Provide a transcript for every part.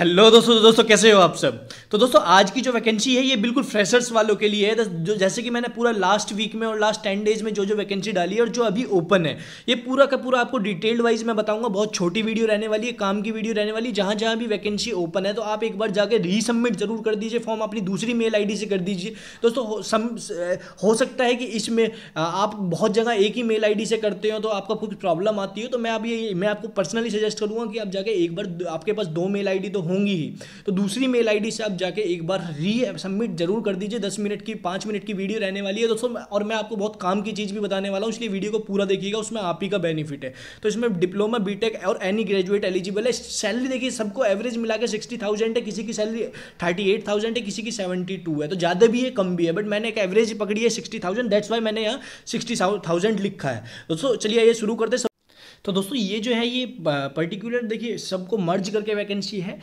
hello दोस्तों तो दोस्तों कैसे हो आप सब तो दोस्तों आज की जो वैकेंसी है ये बिल्कुल फ्रेशर्स वालों के लिए है जो जैसे कि मैंने पूरा लास्ट वीक में और लास्ट टेन डेज में जो जो वैकेंसी डाली है और जो अभी ओपन है ये पूरा का पूरा आपको डिटेल्ड वाइज मैं बताऊंगा बहुत छोटी वीडियो रहने वाली है काम की वीडियो रहने वाली जहां जहाँ भी वैकेंसी ओपन है तो आप एक बार जाकर रीसबमिट जरूर कर दीजिए फॉर्म अपनी दूसरी मेल आई से कर दीजिए दोस्तों हो, सम, हो सकता है कि इसमें आप बहुत जगह एक ही मेल आई से करते हो तो आपका कुछ प्रॉब्लम आती है तो मैं अभी ये मैं आपको पर्सनली सजेस्ट करूँगा कि आप जाके एक बार आपके पास दो मेल आई तो होंगी ही तो दूसरी मेल आईडी से आप जाके एक बार री सबमिट जरूर कर दीजिए दस मिनट की पाँच मिनट की वीडियो रहने वाली है दोस्तों और मैं आपको बहुत काम की चीज़ भी बताने वाला हूँ इसलिए वीडियो को पूरा देखिएगा उसमें आप ही का बेनिफिट है तो इसमें डिप्लोमा बीटेक और एनी ग्रेजुएट एलिजिबल है सैलरी देखिए सबको एवरेज मिला के सिक्सटी थाउजेंड है किसी की सैलरी थर्टी एट थाउजेंड है किसी की सेवेंटी टू है तो ज़्यादा भी है कम भी है बट मैंने एक एवरेज पकड़ी है सिक्सटी थाउजेंड दैट्स वाई मैंने यहाँ सिक्सटी थाउजेंड लिखा है दोस्तों चलिए ये शुरू करते तो दोस्तों ये जो है ये पर्टिकुलर देखिए सबको मर्ज करके वैकेंसी है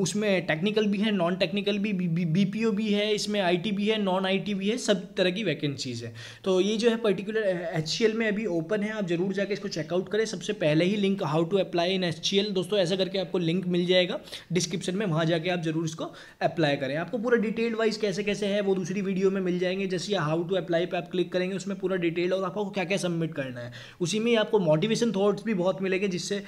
उसमें टेक्निकल भी है नॉन टेक्निकल भी बी पी ओ भी है इसमें आई टी भी है नॉन आई टी भी है सब तरह की वैकेंसीज़ है तो ये जो है पर्टिकुलर एच सी एल में अभी ओपन है आप ज़रूर जाकर इसको चेकआउट करें सबसे पहले ही link how to apply in H C L दोस्तों ऐसा करके आपको लिंक मिल जाएगा डिस्क्रिप्शन में वहाँ जाके आप ज़रूर इसको अप्लाई करें आपको पूरा डिटेल वाइज कैसे कैसे है वो दूसरी वीडियो में मिल जाएंगे जैसे हाउ टू अप्लाई पर आप क्लिक करेंगे उसमें पूरा डिटेल और आपको क्या क्या सबमिट करना है उसी में आपको मोटिवेशन थॉट आउट्स भी बहुत मिलेंगे जिससे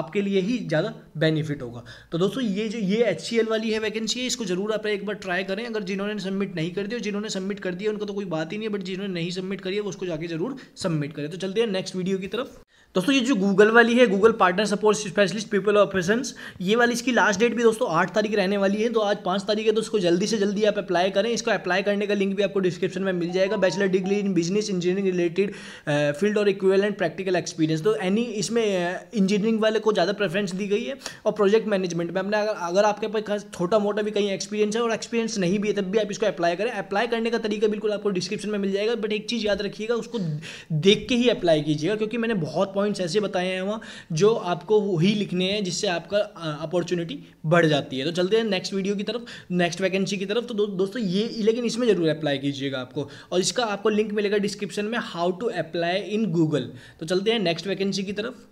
आपके लिए ही ज़्यादा बेनिफिट होगा तो दोस्तों ये जो ये एच वाली है वैकेंसी है इसको जरूर आप एक बार ट्राई करें अगर जिन्होंने सबमिट नहीं कर दिया जिन्होंने सबमिट कर दिया उनको तो कोई बात ही नहीं है बट जिन्होंने नहीं सबमिट करी है उसको जाके जरूर सबमिट करें तो चलते हैं नेक्स्ट वीडियो की तरफ दोस्तों ये जो गूगल वाली है Google partner support specialist people और ये वाली इसकी लास्ट डेट भी दोस्तों आठ तारीख रहने वाली है तो आज पाँच तारीख है तो इसको जल्दी से जल्दी आप अप्लाई करें इसको अप्लाई करने का लिंक भी आपको डिस्क्रिप्शन में मिल जाएगा bachelor degree in business engineering related field और इक्वेलेंट प्रैक्टिकल एक्सपीरियंस तो एनी इसमें इंजीनियरिंग uh, वाले को ज़्यादा प्रेफरेंस दी गई है और प्रोजेक्ट मैनेजमेंट में अपने अगर अगर आपके पास छोटा मोटा भी कहीं एक्सपीरियंस है और एक्सपीरियंस नहीं भी है तब भी आप इसको अप्लाई करें अप्लाई करने का तरीका बिल्कुल आपको डिस्क्रिप्शन में मिल जाएगा बट एक चीज़ याद रखिएगा उसको देख के ही अप्लाई कीजिएगा क्योंकि मैंने बहुत पॉइंट्स ऐसे बताए हैं वहाँ जो आपको ही लिखने हैं जिससे आपका अपॉर्चुनिटी बढ़ जाती है तो चलते हैं नेक्स्ट वीडियो की तरफ नेक्स्ट वैकेंसी की तरफ तो दो, दोस्तों ये लेकिन इसमें ज़रूर अप्लाई कीजिएगा आपको और इसका आपको लिंक मिलेगा डिस्क्रिप्शन में how to apply in Google तो चलते हैं नेक्स्ट वैकेंसी की तरफ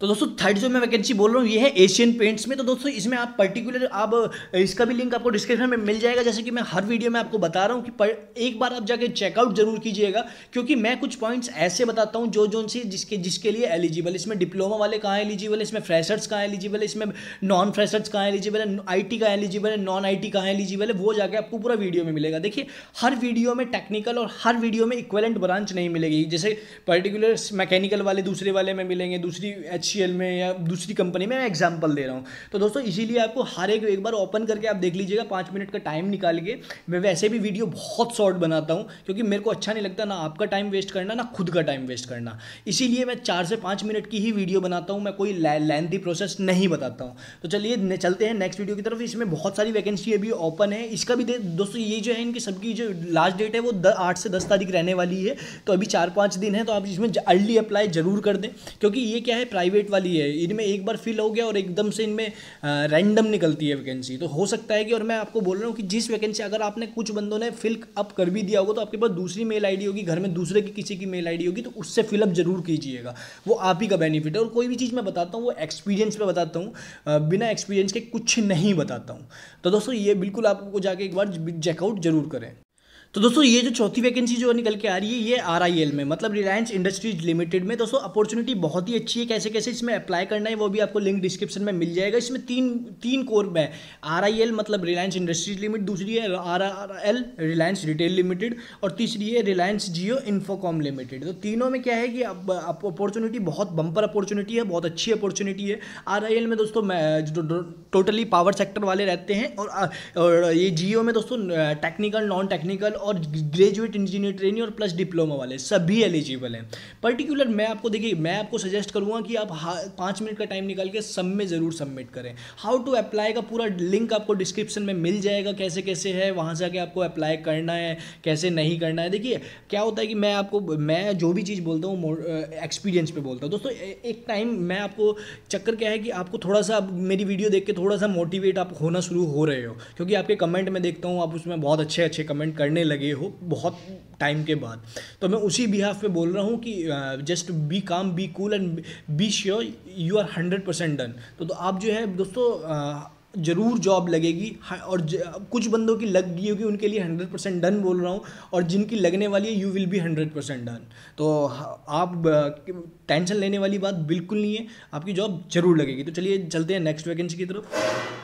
तो दोस्तों थर्ड जो मैं वैकेंसी बोल रहा हूँ ये है एशियन पेंट्स में तो दोस्तों इसमें आप पर्टिकुलर आप इसका भी लिंक आपको डिस्क्रिप्शन में मिल जाएगा जैसे कि मैं हर वीडियो में आपको बता रहा हूँ कि पर, एक बार आप जाके चेकआउट जरूर कीजिएगा क्योंकि मैं कुछ पॉइंट्स ऐसे बताता हूँ जो जो सी जिसके जिसके लिए एलिजिबल इसमें डिप्लोमा वाले कहाँ एलिजिबल है इसमें फ्रेशर्स कहाँ एलिजिबल है इसमें नॉन फ्रेशर्स कहाँ एलिजिबल है आई टी कहाँ एलिजिबल है नॉन आई टी कहाँ एलिजिबल है वो जाके आपको पूरा वीडियो में मिलेगा देखिए हर वीडियो में टेक्निकल और हर वीडियो में इक्वलेंट ब्रांच नहीं मिलेगी जैसे पर्टिकुलर मैकेनिकल वाले दूसरे वाले में मिलेंगे दूसरी एच एच में या दूसरी कंपनी में मैं एग्जाम्पल दे रहा हूँ तो दोस्तों इसीलिए आपको हर एक एक बार ओपन करके आप देख लीजिएगा पाँच मिनट का टाइम निकाल के मैं वैसे भी वीडियो बहुत शॉर्ट बनाता हूँ क्योंकि मेरे को अच्छा नहीं लगता ना आपका टाइम वेस्ट करना ना खुद का टाइम वेस्ट करना इसीलिए मैं चार से पाँच मिनट की ही वीडियो बनाता हूँ मैं कोई लेंथी प्रोसेस नहीं बताता हूँ तो चलिए चलते हैं नेक्स्ट वीडियो की तरफ इसमें बहुत सारी वैकेंसी अभी ओपन है इसका भी दोस्तों ये जो है इनकी सबकी जो लास्ट डेट है वो आठ से दस तारीख रहने वाली है तो अभी चार पाँच दिन है तो आप इसमें अर्ली अप्लाई जरूर कर दें क्योंकि ये क्या है प्राइवेट प्राइवेट वाली है इनमें एक बार फिल हो गया और एकदम से इनमें रैंडम निकलती है वैकेंसी तो हो सकता है कि और मैं आपको बोल रहा हूँ कि जिस वैकेंसी अगर आपने कुछ बंदों ने फिल अप कर भी दिया होगा तो आपके पास दूसरी मेल आई होगी घर में दूसरे की किसी की मेल आई होगी तो उससे फिलअप जरूर कीजिएगा वो आप ही का बेनिफिट है और कोई भी चीज़ मैं बताता हूँ वो एक्सपीरियंस में बताता हूँ बिना एक्सपीरियंस के कुछ नहीं बताता हूँ तो दोस्तों ये बिल्कुल आपको जाके एक बार चेकआउट जरूर करें तो दोस्तों ये जो चौथी वैकेंसी जो निकल के आ रही है ये आर में मतलब रिलायंस इंडस्ट्रीज लिमिटेड में दोस्तों अपॉर्चुनिटी बहुत ही अच्छी है कैसे कैसे इसमें अप्लाई करना है वो भी आपको लिंक डिस्क्रिप्शन में मिल जाएगा इसमें तीन तीन कोर में आर मतलब रिलायंस इंडस्ट्रीज लिमिटेड दूसरी है आर रिलायंस रिटेल लिमिटेड और तीसरी है रिलायंस जियो इन्फोकॉम लिमिटेड तो तीनों में क्या है कि अब अपॉर्चुनिटी बहुत बम्पर अपॉर्चुनिटी है बहुत अच्छी अपॉर्चुनिटी है आर में दोस्तों टोटली पावर सेक्टर वाले रहते हैं और ये जियो में दोस्तों टेक्निकल नॉन टेक्निकल और ग्रेजुएट इंजीनियर ट्रेनी और प्लस डिप्लोमा वाले सभी एलिजिबल हैं पर्टिकुलर मैं आपको देखिए मैं आपको सजेस्ट करूँगा कि आप पाँच मिनट का टाइम निकाल के सब में ज़रूर सबमिट करें हाउ टू अप्लाई का पूरा लिंक आपको डिस्क्रिप्शन में मिल जाएगा कैसे कैसे है वहाँ जाके आपको अप्लाई करना है कैसे नहीं करना है देखिए क्या होता है कि मैं आपको मैं जो भी चीज़ बोलता हूँ एक्सपीरियंस पे बोलता हूँ दोस्तों एक टाइम मैं आपको चक्कर क्या है कि आपको थोड़ा सा मेरी वीडियो देख के थोड़ा सा मोटिवेट आप होना शुरू हो रहे हो क्योंकि आपके कमेंट में देखता हूँ आप उसमें बहुत अच्छे अच्छे कमेंट करने लगे लगे हो बहुत टाइम के बाद तो मैं उसी बिहाफ पे बोल रहा हूँ कि just be calm be cool and be sure you are hundred percent done तो, आप जो है दोस्तों ज़रूर जॉब लगेगी हाँ, और ज, कुछ बंदों की लग गई होगी उनके लिए हंड्रेड परसेंट डन बोल रहा हूँ और जिनकी लगने वाली है you will be hundred percent done तो आप टेंशन लेने वाली बात बिल्कुल नहीं है आपकी जॉब ज़रूर लगेगी तो चलिए चलते हैं नेक्स्ट वैकेंसी की तरफ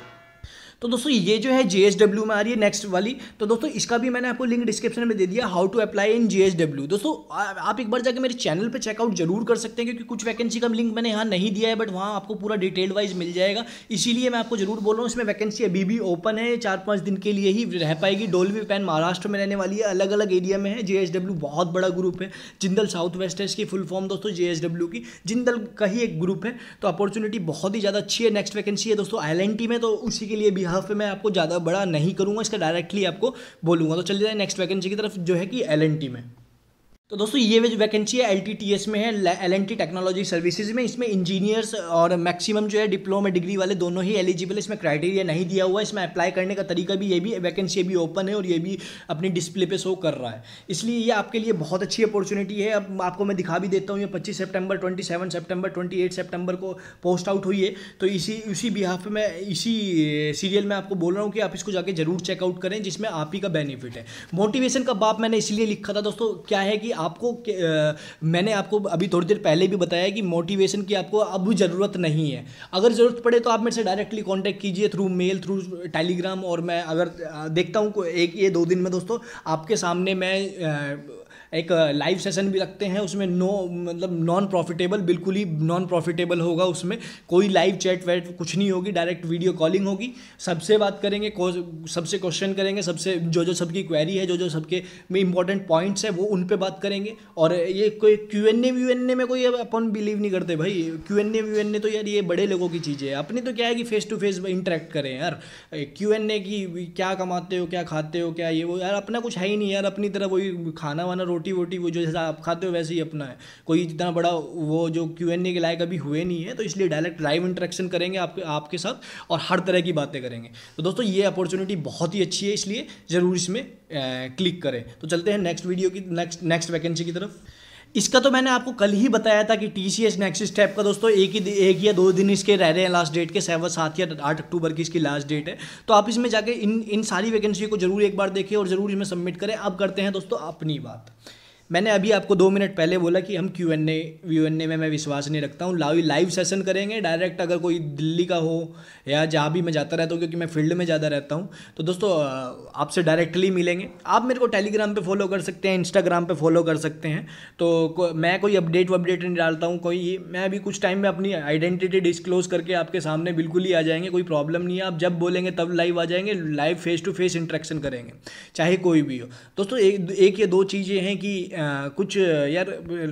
तो दोस्तों ये जो है जेएसडब्ल्यू में आ रही है नेक्स्ट वाली तो दोस्तों इसका भी मैंने आपको लिंक डिस्क्रिप्शन में दे दिया how to apply in J दोस्तों आप एक बार जाकर मेरे चैनल पर चेकआउट जरूर कर सकते हैं क्योंकि कुछ वैकेंसी का लिंक मैंने यहाँ नहीं दिया है बट वहाँ आपको पूरा डिटेल वाइज मिल जाएगा इसीलिए मैं आपको जरूर बोल रहा हूँ इसमें वैकेंसी अभी भी ओपन है चार पाँच दिन के लिए ही रह पाएगी डोलवी पैन महाराष्ट्र में रहने वाली है अलग अलग एरिया में है जे बहुत बड़ा ग्रुप है जिंदल साउथ वेस्ट है फुल फॉर्म दोस्तों जे की जिंदल का ही एक ग्रुप है तो अपॉर्चुनिटी बहुत ही ज़्यादा अच्छी है नेक्स्ट वैकेंसी है दोस्तों आई में तो उसी के लिए भी यहाँ पे मैं आपको ज़्यादा बड़ा नहीं करूँगा इसका डायरेक्टली आपको बोलूँगा तो चलिए नेक्स्ट वैकेंसी की तरफ जो है कि एल में तो दोस्तों ये जो वैकेंसी है एल में है एल टेक्नोलॉजी सर्विसेज में इसमें इंजीनियर्स और मैक्सिमम जो है डिप्लोमा डिग्री वाले दोनों ही एलिजिबल इसमें क्राइटेरिया नहीं दिया हुआ है इसमें अप्लाई करने का तरीका भी ये भी वैकेंसी भी ओपन है और ये भी अपनी डिस्प्ले पे शो कर रहा है इसलिए ये आपके लिए बहुत अच्छी अपॉर्चुनिटी है अब आपको मैं दिखा भी देता हूँ ये पच्चीस September twenty seven September twenty eight को पोस्ट आउट हुई है तो इसी इसी बिहाफ में इसी सीरियल में आपको बोल रहा हूँ कि आप इसको जाके जरूर चेकआउट करें जिसमें आप ही का बेनिफिट है मोटिवेशन का बाप मैंने इसलिए लिखा था दोस्तों क्या है कि आपको मैंने आपको अभी थोड़ी देर पहले भी बताया कि मोटिवेशन की आपको अब ज़रूरत नहीं है अगर ज़रूरत पड़े तो आप मेरे से डायरेक्टली कॉन्टैक्ट कीजिए थ्रू मेल थ्रू टेलीग्राम और मैं अगर देखता हूँ एक ये दो दिन में दोस्तों आपके सामने मैं एक लाइव सेशन भी रखते हैं उसमें नो मतलब नॉन प्रॉफिटेबल बिल्कुल ही नॉन प्रॉफिटेबल होगा उसमें कोई लाइव चैट वैट कुछ नहीं होगी डायरेक्ट वीडियो कॉलिंग होगी सबसे बात करेंगे सबसे क्वेश्चन करेंगे सबसे जो जो सबकी क्वेरी है जो जो सबके में इंपॉर्टेंट पॉइंट्स है वो उन पर बात करेंगे और ये कोई Q N A view N A में कोई अपन बिलीव नहीं करते भाई Q N A view N A तो यार ये बड़े लोगों की चीज़ें हैं अपनी तो क्या है कि फेस टू फेस इंटरेक्ट करें यार क्यू एन ए की क्या कमाते हो क्या खाते हो क्या ये वो यार अपना कुछ है ही नहीं यार अपनी तरह वही खाना वाना रोटी रोटी वोटी वो जो जैसा आप खाते हो वैसे ही अपना है कोई इतना बड़ा वो जो क्यू एन ए के लायक अभी हुए नहीं है तो इसलिए डायरेक्ट लाइव इंटरेक्शन करेंगे आपके आपके साथ और हर तरह की बातें करेंगे तो दोस्तों ये अपॉर्चुनिटी बहुत ही अच्छी है इसलिए ज़रूर इसमें क्लिक करें तो चलते हैं नेक्स्ट वीडियो की नेक्स्ट नेक्स्ट वैकेंसी की तरफ इसका तो मैंने आपको कल ही बताया था कि T C S next step का दोस्तों एक ही एक या दो दिन इसके रह रहे हैं लास्ट डेट के सेवन सात या आठ अक्टूबर की इसकी लास्ट डेट है तो आप इसमें जाके इन इन सारी वैकेंसी को जरूर एक बार देखें और जरूर इसमें सबमिट करें अब करते हैं दोस्तों अपनी बात मैंने अभी आपको दो मिनट पहले बोला कि हम Q N A view N A में मैं विश्वास नहीं रखता हूँ लाइव लाइव सेशन करेंगे डायरेक्ट अगर कोई दिल्ली का हो या जहाँ भी मैं जाता रहता हूँ क्योंकि मैं फील्ड में ज़्यादा रहता हूँ तो दोस्तों आपसे डायरेक्टली मिलेंगे आप मेरे को टेलीग्राम पर फॉलो कर सकते हैं इंस्टाग्राम पर फॉलो कर सकते हैं तो को, मैं कोई अपडेट वपडेट नहीं डालता हूँ कोई मैं अभी कुछ टाइम में अपनी आइडेंटिटी डिस्क्लोज करके आपके सामने बिल्कुल ही आ जाएंगे कोई प्रॉब्लम नहीं है आप जब बोलेंगे तब लाइव आ जाएंगे live face to face interaction करेंगे चाहे कोई भी हो दोस्तों एक, एक दो चीज़ें हैं कि कुछ यार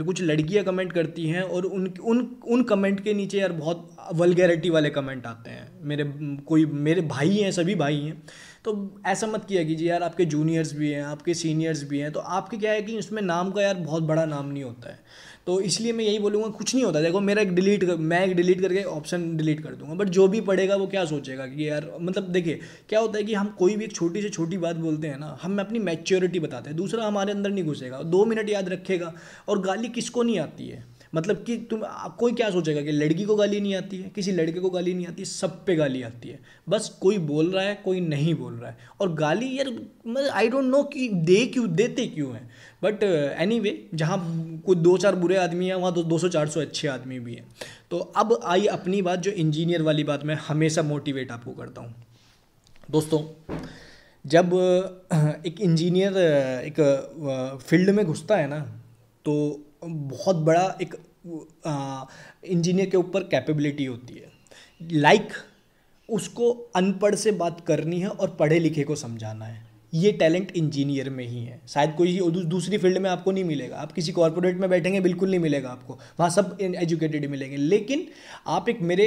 कुछ लड़कियां कमेंट करती हैं और उन उन उन कमेंट के नीचे यार बहुत वलगैरिटी वाले कमेंट आते हैं मेरे कोई मेरे भाई हैं सभी भाई हैं तो ऐसा मत किया कीजिए यार आपके जूनियर्स भी हैं आपके सीनियर्स भी हैं तो आपके क्या है कि इसमें नाम का यार बहुत बड़ा नाम नहीं होता है तो इसलिए मैं यही बोलूँगा कुछ नहीं होता देखो मेरा एक डिलीट कर मैं एक डिलीट करके ऑप्शन डिलीट कर दूंगा बट जो भी पढ़ेगा वो क्या सोचेगा कि यार मतलब देखिए क्या होता है कि हम कोई भी एक छोटी से छोटी बात बोलते हैं ना हम अपनी मैच्योरिटी बताते हैं दूसरा हमारे अंदर नहीं घुसेगा दो मिनट याद रखेगा और गाली किसको नहीं आती है मतलब कि तुम कोई क्या सोचेगा कि लड़की को गाली नहीं आती है किसी लड़के को गाली नहीं आती सब पे गाली आती है बस कोई बोल रहा है कोई नहीं बोल रहा है और गाली यार मतलब आई डोंट नो कि दे क्यों देते क्यों हैं बट एनी वे जहाँ कोई दो चार बुरे आदमी हैं वहाँ दो सौ चार सौ अच्छे आदमी भी हैं तो अब आई अपनी बात जो इंजीनियर वाली बात मैं हमेशा मोटिवेट आपको करता हूँ दोस्तों जब एक इंजीनियर एक फील्ड में घुसता है ना तो बहुत बड़ा एक इंजीनियर के ऊपर कैपेबिलिटी होती है लाइक like, उसको अनपढ़ से बात करनी है और पढ़े लिखे को समझाना है ये टैलेंट इंजीनियर में ही है शायद कोई दूसरी फील्ड में आपको नहीं मिलेगा आप किसी कॉरपोरेट में बैठेंगे बिल्कुल नहीं मिलेगा आपको वहाँ सब एजुकेटेड मिलेंगे लेकिन आप एक मेरे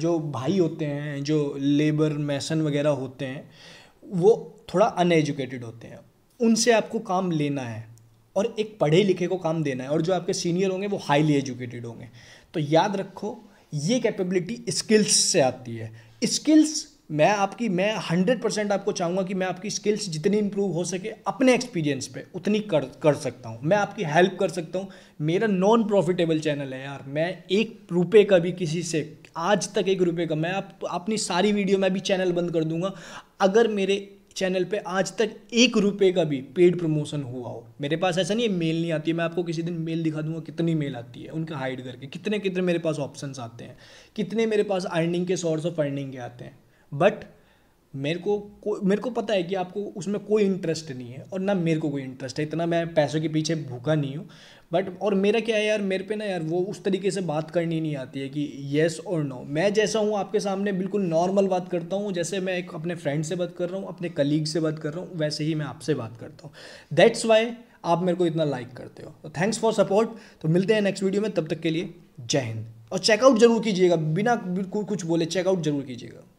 जो भाई होते हैं जो लेबर मैसन वगैरह होते हैं वो थोड़ा अनएजुकेटेड होते हैं उनसे आपको काम लेना है और एक पढ़े लिखे को काम देना है और जो आपके सीनियर होंगे वो हाईली एजुकेटेड होंगे तो याद रखो ये कैपेबिलिटी स्किल्स से आती है स्किल्स मैं आपकी मैं हंड्रेड परसेंट आपको चाहूँगा कि मैं आपकी स्किल्स जितनी इम्प्रूव हो सके अपने एक्सपीरियंस पे उतनी कर कर सकता हूँ मैं आपकी हेल्प कर सकता हूँ मेरा नॉन प्रॉफिटेबल चैनल है यार मैं एक रुपये का भी किसी से आज तक एक रुपये का मैं आप अपनी सारी वीडियो मैं भी चैनल बंद कर दूंगा अगर मेरे चैनल पे आज तक एक रुपये का भी पेड प्रमोशन हुआ हो मेरे पास ऐसा नहीं है मेल नहीं आती है मैं आपको किसी दिन मेल दिखा दूंगा कितनी मेल आती है उनका हाइड करके कितने कितने मेरे पास ऑप्शंस आते हैं कितने मेरे पास अर्निंग के सोर्स ऑफ अर्निंग के आते हैं बट मेरे को, को मेरे को पता है कि आपको उसमें कोई इंटरेस्ट नहीं है और ना मेरे को कोई इंटरेस्ट है इतना मैं पैसों के पीछे भूखा नहीं हूँ बट और मेरा क्या है यार मेरे पे ना यार वो उस तरीके से बात करनी नहीं आती है कि येस और नो मैं जैसा हूँ आपके सामने बिल्कुल नॉर्मल बात करता हूँ जैसे मैं एक अपने फ्रेंड से बात कर रहा हूँ अपने कलीग से बात कर रहा हूँ वैसे ही मैं आपसे बात करता हूँ दैट्स वाई आप मेरे को इतना लाइक करते हो तो थैंक्स फॉर सपोर्ट तो मिलते हैं नेक्स्ट वीडियो में तब तक के लिए जय हिंद और चेकआउट जरूर कीजिएगा बिना बिल्कुल कुछ बोले चेकआउट जरूर कीजिएगा